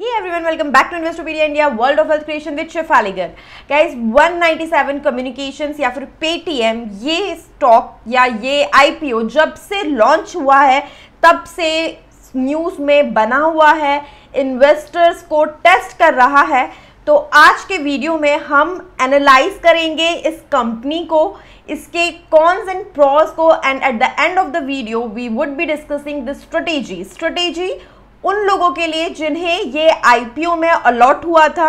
Hey everyone, welcome back to Investopedia India, world of health creation with chef Aligar. Guys, 197 Communications या फिर Paytm ये stock या ये IPO जब से लॉन्च हुआ है तब से न्यूज़ में बना हुआ है इन्वेस्टर्स को टेस्ट कर रहा है तो आज के वीडियो में हम एनालाइज करेंगे इस कंपनी को इसके कॉन्स एंड प्रॉस को and at the end of the video we would be discussing the strategy strategy उन लोगों के लिए जिन्हें ये आईपीओ में अलॉट हुआ था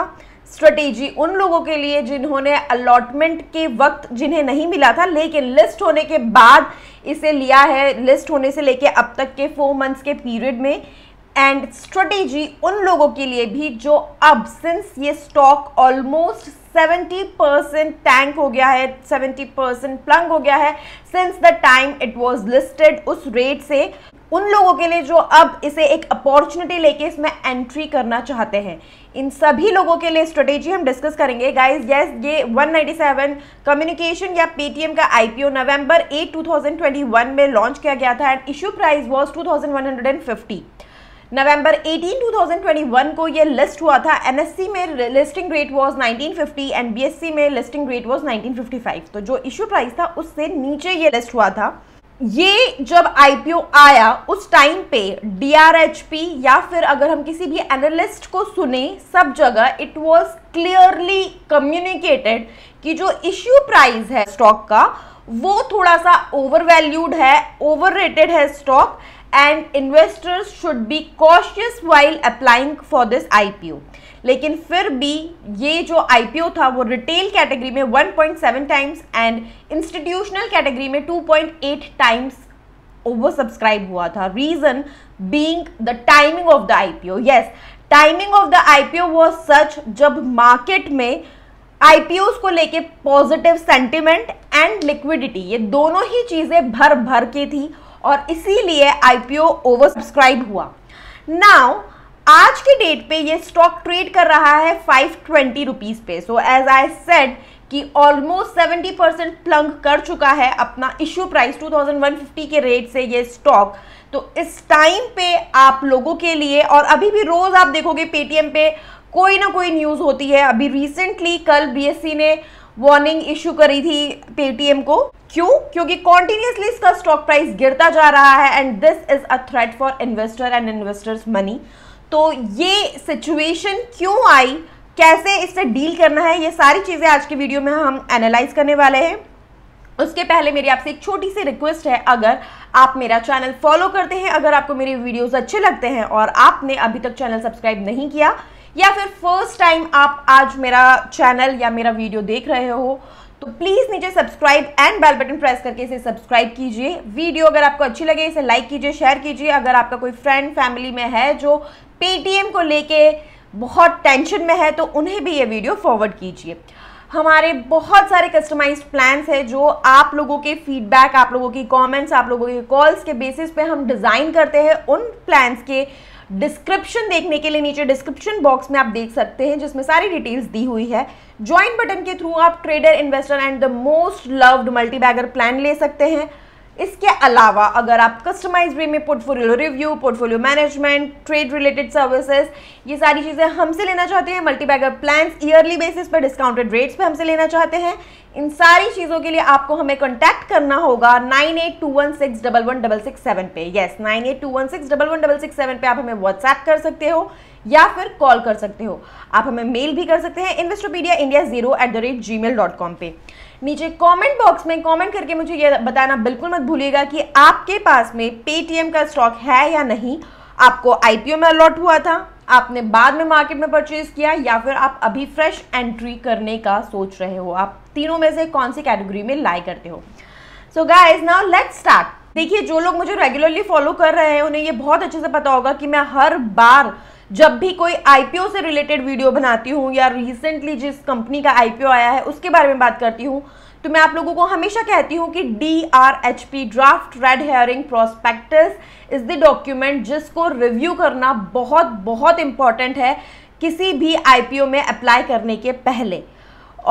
स्ट्रेटेजी उन लोगों के लिए जिन्होंने अलॉटमेंट के वक्त जिन्हें नहीं मिला था लेकिन लिस्ट होने के बाद इसे लिया है लिस्ट होने से लेके अब तक के फोर मंथ्स के पीरियड में एंड स्ट्रेटेजी उन लोगों के लिए भी जो अब सिंस ये स्टॉक ऑलमोस्ट 70 परसेंट टैंक हो गया है 70 परसेंट प्लंग हो गया है since the time it was listed उस रेट से उन लोगों के लिए जो अब इसे एक अपॉर्चुनिटी लेके इसमें एंट्री करना चाहते हैं इन सभी लोगों के लिए स्ट्रेटेजी हम डिस्कस करेंगे गाइस यस ये 197 कम्युनिकेशन या पेटीएम का आईपीओ नवंबर 8 2021 में लॉन्च किया गया था and issue price was 2150 November 18 2021 को ये लिस्ट हुआ था एनएससी में listing rate was 1950 and BSC में लिस्टिंग रेट वाज 1955 तो जो इश्यू प्राइस था उससे नीचे ये लिस्ट हुआ था ये जब आईपीओ आया उस टाइम पे डीआरएचपी या फिर अगर हम किसी भी एनालिस्ट को सुने सब जगह इट वाज क्लियरली कम्युनिकेटेड कि जो इश्यू प्राइस है स्टॉक का वो थोड़ा सा ओवर वैल्यूड है ओवर रेटेड है stock and investors should be cautious while applying for this IPO लेकिन फिर भी ये जो आईपीओ था वो रिटेल कैटेगरी में 1.7 टाइम्स एंड इंस्टीट्यूशनल कैटेगरी में 2.8 टाइम्स ओवर सब्सक्राइब हुआ था reason being the timing of the IPO yes timing of the IPO वो सच जब मार्केट में आईपीओ को लेके पॉजिटिव सेंटिमेंट एंड लिक्विडिटी ये दोनों ही चीजें भर भर के थी और इसीलिए आईपीओ ओवर सब्सक्राइब हुआ नाउ आज के डेट पे ये स्टॉक ट्रेड कर रहा है फाइव ट्वेंटी रुपीज़ पे सो एज आई सेड कि ऑलमोस्ट 70 परसेंट प्लंग कर चुका है अपना इश्यू प्राइस 2150 के रेट से ये स्टॉक तो इस टाइम पे आप लोगों के लिए और अभी भी रोज़ आप देखोगे पेटीएम पे कोई ना कोई न्यूज़ होती है अभी रिसेंटली कल बीएससी e ने वार्निंग इशू करी थी पेटीएम को क्यों क्योंकि कॉन्टिन्यूसली इसका स्टॉक प्राइस गिरता जा रहा है and this is a threat for investor and investors money तो ये सिचुएशन क्यों आई कैसे इससे डील करना है ये सारी चीज़ें आज के वीडियो में हम एनालाइज करने वाले हैं उसके पहले मेरी आपसे एक छोटी सी रिक्वेस्ट है अगर आप मेरा चैनल फॉलो करते हैं अगर आपको मेरे वीडियोस अच्छे लगते हैं और आपने अभी तक चैनल सब्सक्राइब नहीं किया या फिर फर्स्ट टाइम आप आज मेरा चैनल या मेरा वीडियो देख रहे हो तो प्लीज़ नीचे subscribe and bell button press करके इसे सब्सक्राइब कीजिए वीडियो अगर आपको अच्छी लगे इसे लाइक कीजिए शेयर कीजिए अगर आपका कोई फ्रेंड फैमिली में है जो पेटीएम को लेके बहुत टेंशन में है तो उन्हें भी ये वीडियो फॉरवर्ड कीजिए हमारे बहुत सारे कस्टमाइज्ड प्लान्स हैं जो आप लोगों के फीडबैक आप लोगों की कमेंट्स आप लोगों के कॉल्स के बेसिस पे हम डिज़ाइन करते हैं उन प्लान्स के डिस्क्रिप्शन देखने के लिए नीचे डिस्क्रिप्शन बॉक्स में आप देख सकते हैं जिसमें सारी डिटेल्स दी हुई है ज्वाइन बटन के थ्रू आप trader investor and the most loved multi bagger plan ले सकते हैं इसके अलावा अगर आप कस्टमाइज वे में portfolio review portfolio management trade related services ये सारी चीज़ें हमसे लेना चाहते हैं multi bagger plan yearly basis पर डिस्काउंटेड रेट्स पर हमसे लेना चाहते हैं इन सारी चीज़ों के लिए आपको हमें कॉन्टैक्ट करना होगा nine eight two one six double one double six seven पे yes nine eight two one six double one double six seven पे आप हमें व्हाट्सएप कर सकते हो या फिर कॉल कर सकते हो आप हमें मेल भी कर सकते हैं Investopedia India zero at the rate Gmail dot com पे नीचे कमेंट बॉक्स में कमेंट करके मुझे ये बताना बिल्कुल मत भूलिएगा कि आपके पास में पेटीएम का स्टॉक है या नहीं आपको आईपीओ में अलॉट हुआ था आपने बाद में मार्केट में परचेज किया या फिर आप अभी फ्रेश एंट्री करने का सोच रहे हो आप तीनों में से कौन सी कैटेगरी में लाई करते हो so guys now let start देखिए जो लोग मुझे रेगुलरली फॉलो कर रहे हैं उन्हें ये बहुत अच्छे से पता होगा कि मैं हर बार जब भी कोई आईपीओ से रिलेटेड वीडियो बनाती हूँ या रिसेंटली जिस कंपनी का आईपीओ आया है उसके बारे में बात करती हूँ तो मैं आप लोगों को हमेशा कहती हूँ कि D R H P draft red herring prospectus is the document जिसको रिव्यू करना बहुत बहुत इम्पॉर्टेंट है किसी भी आई में अप्लाई करने के पहले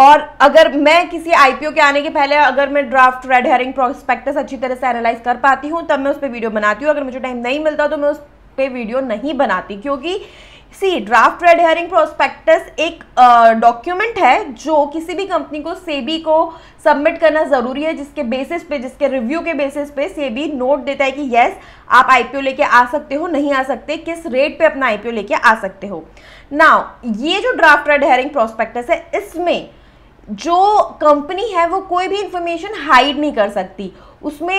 और अगर मैं किसी आईपीओ के आने के पहले अगर मैं ड्राफ्ट रेड हेयरिंग प्रोस्पेक्टस अच्छी तरह से एनालाइज कर पाती हूँ तब मैं उस पर वीडियो बनाती हूँ अगर मुझे टाइम नहीं मिलता तो मैं उस पे वीडियो नहीं बनाती क्योंकि see draft red herring prospectus एक डॉक्यूमेंट है जो किसी भी कंपनी को सेबी को सबमिट करना ज़रूरी है जिसके बेसिस पे जिसके रिव्यू के बेसिस पे सेबी नोट देता है कि येस आप आईपीओ लेके आ सकते हो नहीं आ सकते किस रेट पे अपना आईपीओ लेके आ सकते हो ना ये जो ड्राफ्ट रेड हेयरिंग प्रोस्पेक्टस है इसमें जो कंपनी है वो कोई भी इंफॉर्मेशन हाइड नहीं कर सकती उसमें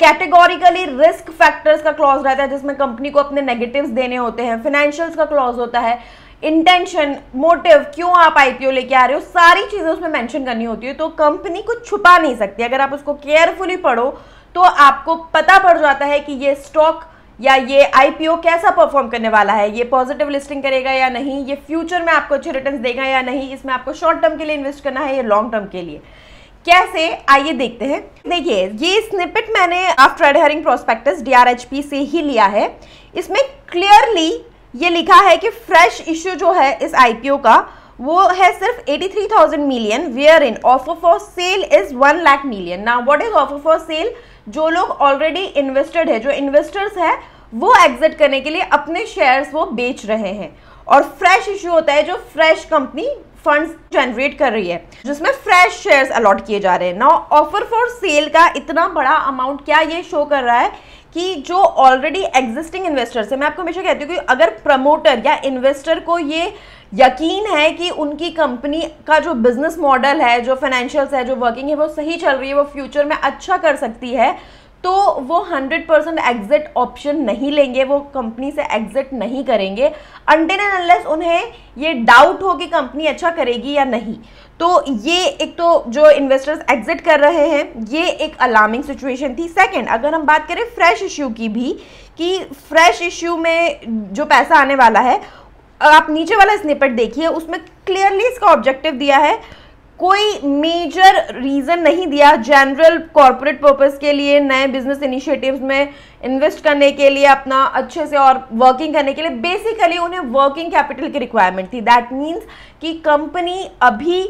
कैटेगोरिकली रिस्क फैक्टर्स का क्लॉज रहता है जिसमें कंपनी को अपने नेगेटिव्स देने होते हैं फाइनेंशियल्स का क्लॉज होता है इंटेंशन मोटिव क्यों आप आईपीओ लेके आ रहे हो सारी चीज़ें उसमें मेंशन करनी होती है तो कंपनी को छुपा नहीं सकती अगर आप उसको केयरफुली पढ़ो तो आपको पता पड़ जाता है कि ये स्टॉक या ये आईपीओ कैसा परफॉर्म करने वाला है ये पॉजिटिव लिस्टिंग करेगा या नहीं ये फ्यूचर में आपको अच्छे रिटर्न देगा या नहीं इसमें आपको शॉर्ट टर्म के लिए इन्वेस्ट करना है या लॉन्ग टर्म के लिए कैसे आइए देखते हैं देखिए ये स्निपेट मैंने आफ्टर एडहरिंग प्रोस्पेक्टस डीआरएचपी से ही लिया है इसमें क्लियरली ये लिखा है कि फ्रेश इश्यू जो है इस आईपीओ का वो है सिर्फ 83,000 million where in offer for sale is 1 lakh million now what is offer for sale जो लोग ऑलरेडी इन्वेस्टेड है जो इन्वेस्टर्स है वो एग्जिट करने के लिए अपने शेयर्स वो बेच रहे हैं और फ्रेश इश्यू होता है जो फ्रेश कंपनी फंड्स जनरेट कर रही है जिसमें फ्रेश शेयर्स अलॉट किए जा रहे हैं नाउ ऑफर फॉर सेल का इतना बड़ा अमाउंट क्या ये शो कर रहा है कि जो ऑलरेडी एग्जिस्टिंग इन्वेस्टर्स है मैं आपको हमेशा कहती हूँ कि अगर प्रमोटर या इन्वेस्टर को ये यकीन है कि उनकी कंपनी का जो बिजनेस मॉडल है जो फाइनेंशियल्स है जो वर्किंग है वो सही चल रही है वो फ्यूचर में अच्छा कर सकती है तो वो 100% परसेंट एग्जिट ऑप्शन नहीं लेंगे वो कंपनी से एग्जिट नहीं करेंगे अंटेन एंड अनलेस उन्हें ये डाउट हो कि कंपनी अच्छा करेगी या नहीं तो ये एक तो जो इन्वेस्टर्स एग्जिट कर रहे हैं ये एक अलार्मिंग सिचुएशन थी सेकंड अगर हम बात करें फ्रेश इश्यू की भी कि फ्रेश इश्यू में जो पैसा आने वाला है आप नीचे वाला स्निपेट देखिए उसमें क्लियरली इसका ऑब्जेक्टिव दिया है कोई मेजर रीज़न नहीं दिया जनरल कॉरपोरेट पर्पस के लिए नए बिजनेस इनिशिएटिव्स में इन्वेस्ट करने के लिए अपना अच्छे से और वर्किंग करने के लिए बेसिकली उन्हें वर्किंग कैपिटल की रिक्वायरमेंट थी दैट मीन्स कि कंपनी अभी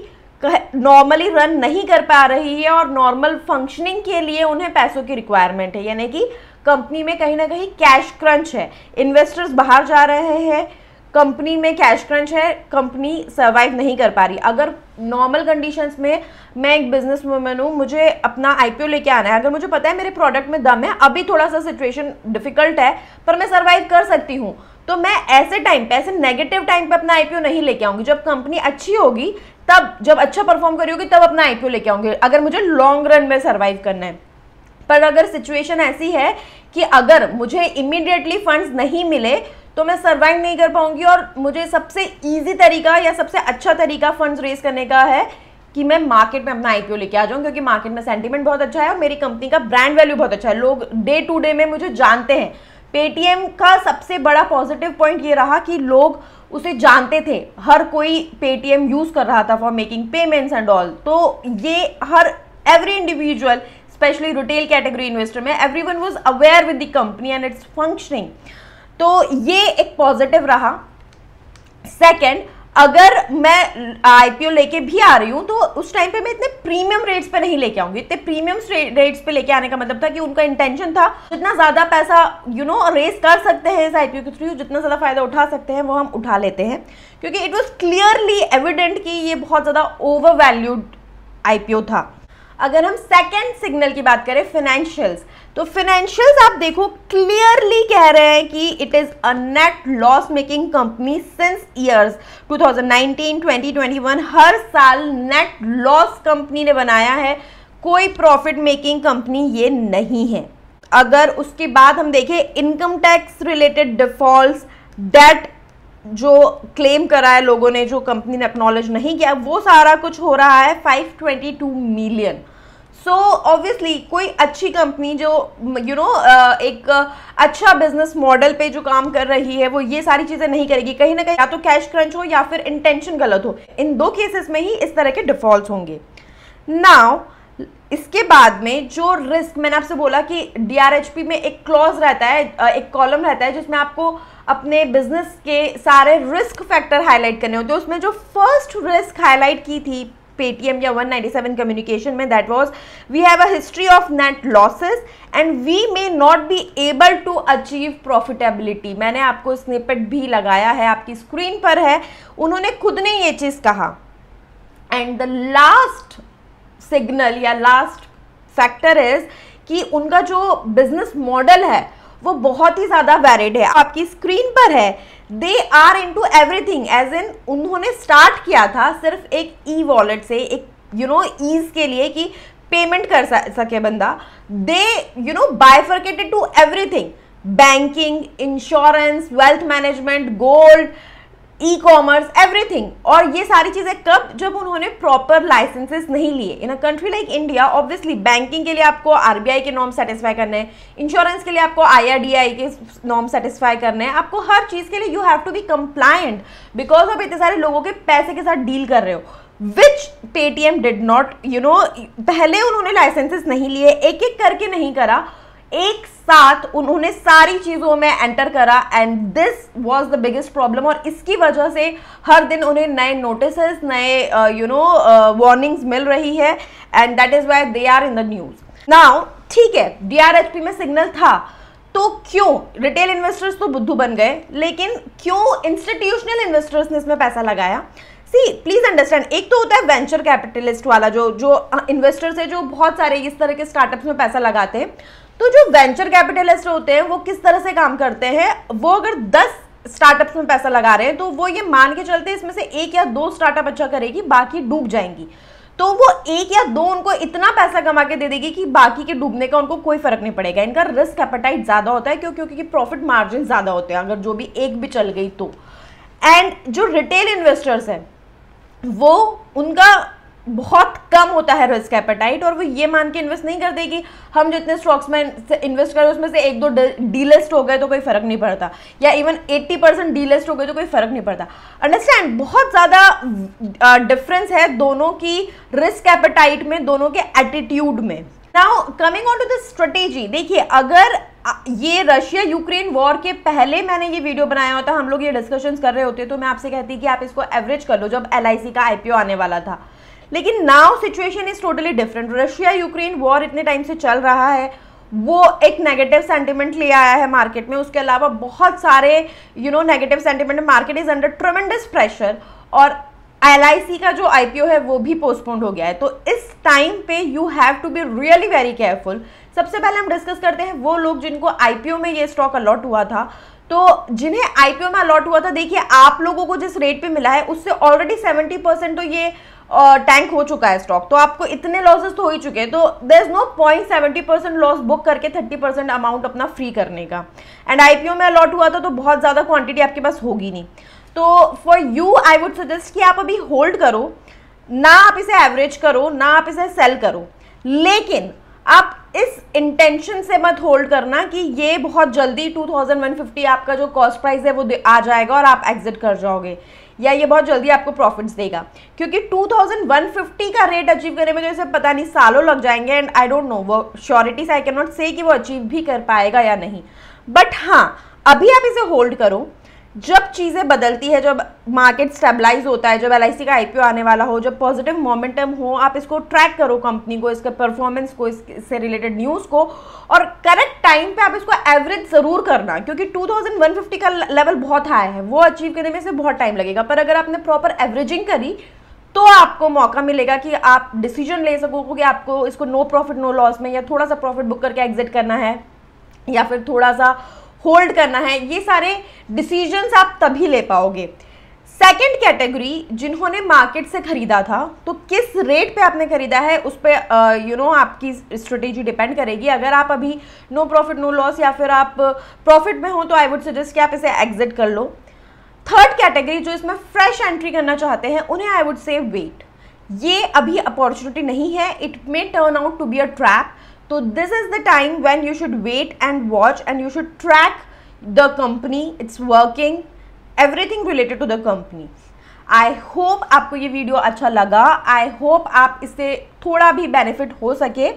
नॉर्मली रन नहीं कर पा रही है और नॉर्मल फंक्शनिंग के लिए उन्हें पैसों की रिक्वायरमेंट है यानी कि कंपनी में कहीं ना कहीं कैश क्रंच है इन्वेस्टर्स बाहर जा रहे हैं कंपनी में कैश क्रंच है कंपनी सर्वाइव नहीं कर पा रही अगर नॉर्मल कंडीशंस में मैं एक बिजनेस वूमेन हूँ मुझे अपना आईपीओ लेके आना है अगर मुझे पता है मेरे प्रोडक्ट में दम है अभी थोड़ा सा सिचुएशन डिफिकल्ट है पर मैं सर्वाइव कर सकती हूँ तो मैं ऐसे टाइम पे ऐसे नेगेटिव टाइम पे अपना आईपीओ नहीं लेके आऊंगी जब कंपनी अच्छी होगी तब जब अच्छा परफॉर्म करी होगी तब अपना आईपीओ लेके आऊंगी अगर मुझे लॉन्ग रन में सर्वाइव करना है पर अगर सिचुएशन ऐसी है कि अगर मुझे इमीडिएटली फंड्स नहीं मिले तो मैं सर्वाइव नहीं कर पाऊंगी और मुझे सबसे ईजी तरीका या सबसे अच्छा तरीका फंड रेज करने का है कि मैं मार्केट में अपना आईपीओ लेके आ जाऊँ क्योंकि मार्केट में सेंटीमेंट बहुत अच्छा है और मेरी कंपनी का ब्रांड वैल्यू बहुत अच्छा है लोग डे टू डे में मुझे जानते हैं पेटीएम का सबसे बड़ा पॉजिटिव पॉइंट ये रहा कि लोग उसे जानते थे हर कोई पेटीएम यूज़ कर रहा था for making payments and all तो ये हर every individual specially retail category investor में every one was aware with the company and its functioning तो ये एक पॉजिटिव रहा सेकंड अगर मैं आईपीओ लेके भी आ रही हूँ तो उस टाइम पे मैं इतने प्रीमियम रेट्स पे नहीं लेके आऊंगी इतने प्रीमियम रेट्स पे लेके आने का मतलब था कि उनका इंटेंशन था जितना ज़्यादा पैसा यू नो रेस कर सकते हैं इस आईपीओ के थ्रू जितना ज़्यादा फायदा उठा सकते हैं वो हम उठा लेते हैं क्योंकि इट वॉज क्लियरली एविडेंट कि ये बहुत ज़्यादा ओवर वैल्यूड आईपीओ था अगर हम सेकेंड सिग्नल की बात करें फिनेंशियल्स तो फिनेंशियल्स आप देखो क्लियरली कह रहे हैं कि it is a net loss making company since years 2019, 2021 हर साल नेट लॉस कंपनी ने बनाया है कोई प्रॉफिट मेकिंग कंपनी ये नहीं है अगर उसके बाद हम देखें income tax related default debt जो क्लेम करा है लोगों ने जो कंपनी ने एक्नॉलेज नहीं किया वो सारा कुछ हो रहा है 522 मिलियन सो ऑब्वियसली कोई अच्छी कंपनी जो यू you नो know, एक अच्छा बिजनेस मॉडल पे जो काम कर रही है वो ये सारी चीज़ें नहीं करेगी कहीं ना कहीं या तो कैश क्रंच हो या फिर इंटेंशन गलत हो इन दो केसेस में ही इस तरह के डिफॉल्ट होंगे नाउ इसके बाद में जो रिस्क मैंने आपसे बोला कि डी में एक क्लॉज रहता है एक कॉलम रहता है जिसमें आपको अपने बिजनेस के सारे रिस्क फैक्टर हाईलाइट करने होते हैं उसमें जो फर्स्ट रिस्क हाईलाइट की थी पेटीएम या 197 कम्युनिकेशन में that was we have a history of net losses and we may not be able to achieve profitability मैंने आपको स्निपेट भी लगाया है आपकी स्क्रीन पर है उन्होंने खुद ने ये चीज़ कहा एंड द लास्ट सिग्नल या लास्ट फैक्टर इज कि उनका जो बिजनेस मॉडल है वो बहुत ही ज़्यादा वैरिड है आपकी स्क्रीन पर है they are in to everything as in उन्होंने स्टार्ट किया था सिर्फ एक ई e वॉलेट से एक यू नो ईज के लिए कि पेमेंट कर सके बंदा they you know bifurcated to everything banking insurance wealth management gold e commerce everything और ये सारी चीज़ें कब जब उन्होंने प्रॉपर लाइसेंसेस नहीं लिए in a country like India obviously banking के लिए आपको आरबीआई के नॉर्म सेटिस्फाई करने हैं इंश्योरेंस के लिए आपको आईआरडीआई के नॉर्म सेटिस्फाई करने हैं आपको हर चीज़ के लिए you have to be compliant because आप इतने सारे लोगों के पैसे के साथ डील कर रहे हो which Paytm did not you know पहले उन्होंने लाइसेंसेस नहीं लिए एक एक करके नहीं करा एक साथ उन्होंने सारी चीज़ों में एंटर करा and this was the biggest problem और इसकी वजह से हर दिन उन्हें नए नोटिस नए यू नो वार्निंग्स मिल रही है and that is why they are in the news now ठीक है डीआरएचपी में सिग्नल था तो क्यों रिटेल इन्वेस्टर्स तो बुद्धू बन गए लेकिन क्यों इंस्टीट्यूशनल इन्वेस्टर्स ने इसमें पैसा लगाया सी प्लीज अंडरस्टैंड एक तो होता है वेंचर कैपिटलिस्ट वाला जो जो इन्वेस्टर्स uh, है जो बहुत सारे इस तरह के स्टार्टअप्स में पैसा लगाते हैं तो जो वेंचर कैपिटलिस्ट होते हैं वो किस तरह से काम करते हैं वो अगर दस स्टार्टअप्स में पैसा लगा रहे हैं तो वो ये मान के चलते इसमें से एक या दो स्टार्टअप अच्छा करेगी बाकी डूब जाएंगी तो वो एक या दो उनको इतना पैसा कमा के दे देगी कि बाकी के डूबने का उनको कोई फर्क नहीं पड़ेगा इनका रिस्क एपेटाइट ज़्यादा होता है क्यों क्योंकि प्रॉफिट मार्जिन ज़्यादा होते हैं अगर जो भी एक भी चल गई तो एंड जो रिटेल इन्वेस्टर्स हैं वो उनका बहुत कम होता है रिस्क एपेटाइट और वो ये मान के इन्वेस्ट नहीं करते कि हम जितने स्टॉक्स में इन्वेस्ट करें उसमें से एक दो डीलिस्ट हो गए तो कोई फर्क नहीं पड़ता या इवन 80 परसेंट डीलिस्ट हो गए तो कोई फर्क नहीं पड़ता अंडरस्टैंड बहुत ज़्यादा डिफरेंस है दोनों की रिस्क एपेटाइट में दोनों के एटीट्यूड में now coming on to the strategy देखिए अगर ये रशिया यूक्रेन वॉर के पहले मैंने ये वीडियो बनाया होता हम लोग ये डिस्कशन कर रहे होते तो मैं आपसे कहती कि आप इसको एवरेज कर लो जब एल का आईपीओ आने वाला था लेकिन now situation is totally different Russia Ukraine war इतने टाइम से चल रहा है वो एक नेगेटिव सेंटिमेंट ले आया है मार्केट में उसके अलावा बहुत सारे you know negative sentiment market is under tremendous pressure और एल का जो आई है वो भी पोस्टपोन्ड हो गया है तो इस टाइम पे you have to be really very careful सबसे पहले हम डिस्कस करते हैं वो लोग जिनको आई में ये स्टॉक अलॉट हुआ था तो जिन्हें आईपीओ में अलॉट हुआ था देखिए आप लोगों को जिस रेट पे मिला है उससे ऑलरेडी 70 परसेंट तो ये टैंक हो चुका है स्टॉक तो आपको इतने लॉसेस तो हो ही चुके हैं तो there is no point seventy percent loss book करके थर्टी परसेंट अमाउंट अपना फ्री करने का एंड आईपीओ में अलॉट हुआ था तो बहुत ज़्यादा क्वांटिटी आपके पास होगी नहीं तो for you I would suggest कि आप अभी होल्ड करो ना आप इसे एवरेज करो ना आप इसे सेल करो लेकिन आप इस इंटेंशन से मत होल्ड करना कि ये बहुत जल्दी 2150 आपका जो कॉस्ट प्राइस है वो आ जाएगा और आप एग्जिट कर जाओगे या ये बहुत जल्दी आपको प्रॉफिट्स देगा क्योंकि 2150 का रेट अचीव करने में तो इसे पता नहीं सालों लग जाएंगे एंड आई डोंट नो वो sureties I can not say कि वो अचीव भी कर पाएगा या नहीं बट हाँ अभी आप इसे होल्ड करो जब चीज़ें बदलती है जब मार्केट स्टेबलाइज होता है जब एल का आईपीओ आने वाला हो जब पॉजिटिव मोमेंटम हो आप इसको ट्रैक करो कंपनी को इसके परफॉर्मेंस को इससे रिलेटेड न्यूज़ को और करेक्ट टाइम पे आप इसको एवरेज ज़रूर करना क्योंकि 2150 का लेवल बहुत हाई है वो अचीव करने में से बहुत टाइम लगेगा पर अगर आपने प्रॉपर एवरेजिंग करी तो आपको मौका मिलेगा कि आप डिसीजन ले सको कि आपको इसको नो प्रॉफिट नो लॉस में या थोड़ा सा प्रॉफिट बुक करके एग्जिट करना है या फिर थोड़ा सा होल्ड करना है ये सारे डिसीजंस आप तभी ले पाओगे सेकेंड कैटेगरी जिन्होंने मार्केट से ख़रीदा था तो किस रेट पे आपने ख़रीदा है उस पर यू नो आपकी स्ट्रेटेजी डिपेंड करेगी अगर आप अभी नो प्रॉफिट नो लॉस या फिर आप प्रॉफिट में हो तो आई वुड सजेस्ट कि आप इसे एग्जिट कर लो थर्ड कैटेगरी जो इसमें फ्रेश एंट्री करना चाहते हैं उन्हें आई वुड से वेट ये अभी अपॉर्चुनिटी नहीं है it may turn out to be a trap तो this is the time when you should wait and watch and you should track the company its working everything related to the company I hope आपको ये video अच्छा लगा I hope आप इससे थोड़ा भी benefit हो सके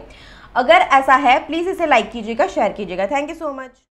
अगर ऐसा है प्लीज़ इसे लाइक कीजिएगा शेयर कीजिएगा थैंक यू सो मच